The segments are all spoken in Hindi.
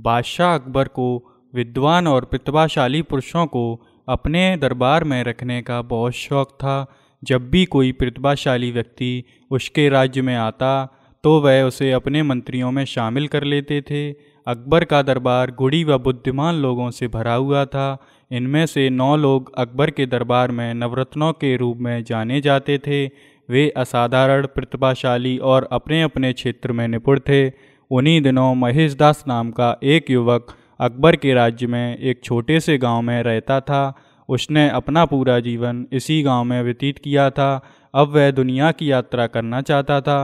बादशाह अकबर को विद्वान और प्रतिभाशाली पुरुषों को अपने दरबार में रखने का बहुत शौक था जब भी कोई प्रतिभाशाली व्यक्ति उसके राज्य में आता तो वह उसे अपने मंत्रियों में शामिल कर लेते थे अकबर का दरबार गुड़ी व बुद्धिमान लोगों से भरा हुआ था इनमें से नौ लोग अकबर के दरबार में नवरत्नों के रूप में जाने जाते थे वे असाधारण प्रतिभाशाली और अपने अपने क्षेत्र में निपुण थे उन्हीं दिनों महेशदास नाम का एक युवक अकबर के राज्य में एक छोटे से गांव में रहता था उसने अपना पूरा जीवन इसी गांव में व्यतीत किया था अब वह दुनिया की यात्रा करना चाहता था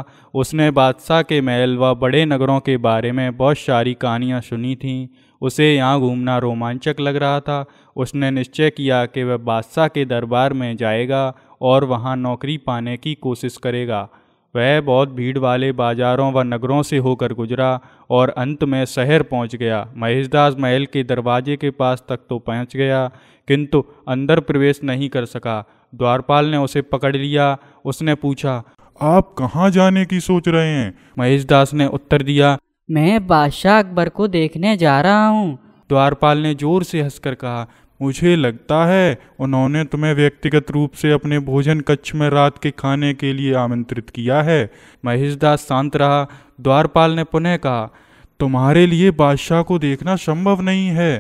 उसने बादशाह के महल व बड़े नगरों के बारे में बहुत सारी कहानियाँ सुनी थीं उसे यहाँ घूमना रोमांचक लग रहा था उसने निश्चय किया कि वह बादशाह के दरबार में जाएगा और वहाँ नौकरी पाने की कोशिश करेगा वह बहुत भीड़ वाले बाजारों व नगरों से होकर गुजरा और अंत में शहर पहुंच गया महेशदास महल के दरवाजे के पास तक तो पहुंच गया किंतु अंदर प्रवेश नहीं कर सका द्वारपाल ने उसे पकड़ लिया उसने पूछा आप कहाँ जाने की सोच रहे हैं महेशदास ने उत्तर दिया मैं बादशाह अकबर को देखने जा रहा हूँ द्वारपाल ने जोर से हंसकर कहा मुझे लगता है उन्होंने तुम्हें व्यक्तिगत रूप से अपने भोजन कक्ष में रात के खाने के लिए आमंत्रित किया है महेशदास शांत रहा द्वारपाल ने पुनः कहा तुम्हारे लिए बादशाह को देखना संभव नहीं है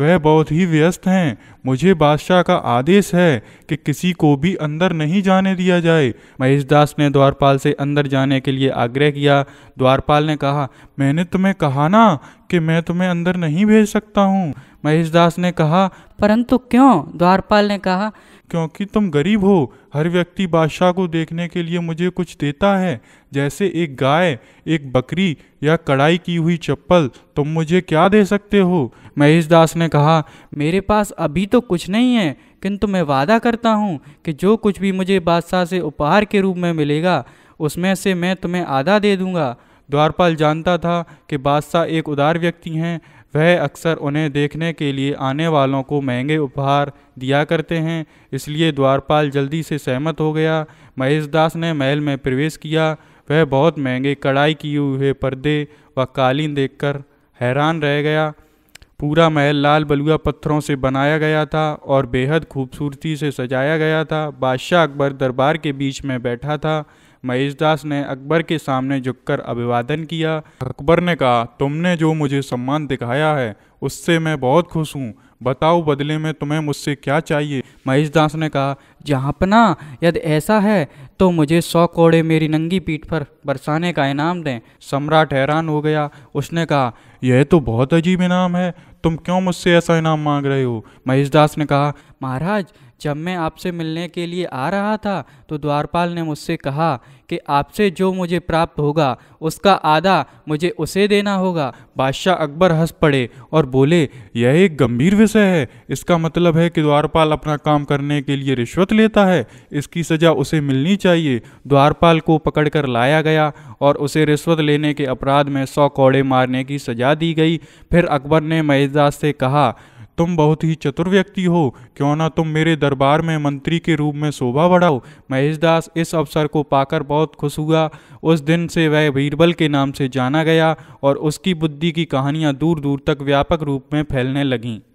वह बहुत ही व्यस्त हैं मुझे बादशाह का आदेश है कि किसी को भी अंदर नहीं जाने दिया जाए महेश दास ने द्वारपाल से अंदर जाने के लिए आग्रह किया द्वारपाल ने कहा मैंने तुम्हें कहा ना कि मैं तुम्हें अंदर नहीं भेज सकता हूँ महेश दास ने कहा परंतु क्यों द्वारपाल ने कहा क्योंकि तुम गरीब हो हर व्यक्ति बादशाह को देखने के लिए मुझे कुछ देता है जैसे एक गाय एक बकरी या कढ़ाई की हुई चप्पल तुम मुझे क्या दे सकते हो महेश दास ने कहा मेरे पास अभी तो कुछ नहीं है किंतु मैं वादा करता हूँ कि जो कुछ भी मुझे बादशाह से उपहार के रूप में मिलेगा उसमें से मैं तुम्हें आधा दे दूँगा द्वारपाल जानता था कि बादशाह एक उदार व्यक्ति हैं वह अक्सर उन्हें देखने के लिए आने वालों को महंगे उपहार दिया करते हैं इसलिए द्वारपाल जल्दी से सहमत हो गया महेश दास ने महल में प्रवेश किया वह बहुत महंगे कढ़ाई किए हुए पर्दे व कालीन देखकर हैरान रह गया पूरा महल लाल बलुआ पत्थरों से बनाया गया था और बेहद खूबसूरती से सजाया गया था बादशाह अकबर दरबार के बीच में बैठा था महेश दास ने अकबर के सामने झुककर अभिवादन किया अकबर ने कहा तुमने जो मुझे सम्मान दिखाया है उससे मैं बहुत खुश हूँ बताओ बदले में तुम्हें मुझसे क्या चाहिए महेश दास ने कहा जहाँ पना यदि ऐसा है तो मुझे सौ कोड़े मेरी नंगी पीठ पर बरसाने का इनाम दें सम्राट हैरान हो गया उसने कहा यह तो बहुत अजीब इनाम है तुम क्यों मुझसे ऐसा इनाम मांग रहे हो महेशदास ने कहा महाराज जब मैं आपसे मिलने के लिए आ रहा था तो द्वारपाल ने मुझसे कहा कि आपसे जो मुझे प्राप्त होगा उसका आधा मुझे उसे देना होगा बादशाह अकबर हंस पड़े और बोले यह एक गंभीर विषय है इसका मतलब है कि द्वारपाल अपना काम करने के लिए रिश्वत छीन लेता है इसकी सजा उसे मिलनी चाहिए द्वारपाल को पकड़कर लाया गया और उसे रिश्वत लेने के अपराध में सौ कौड़े मारने की सजा दी गई फिर अकबर ने मयजाज से कहा तुम बहुत ही चतुर व्यक्ति हो क्यों ना तुम मेरे दरबार में मंत्री के रूप में शोभा बढ़ाओ महेशदास इस अवसर को पाकर बहुत खुश हुआ उस दिन से वह बीरबल के नाम से जाना गया और उसकी बुद्धि की कहानियां दूर दूर तक व्यापक रूप में फैलने लगीं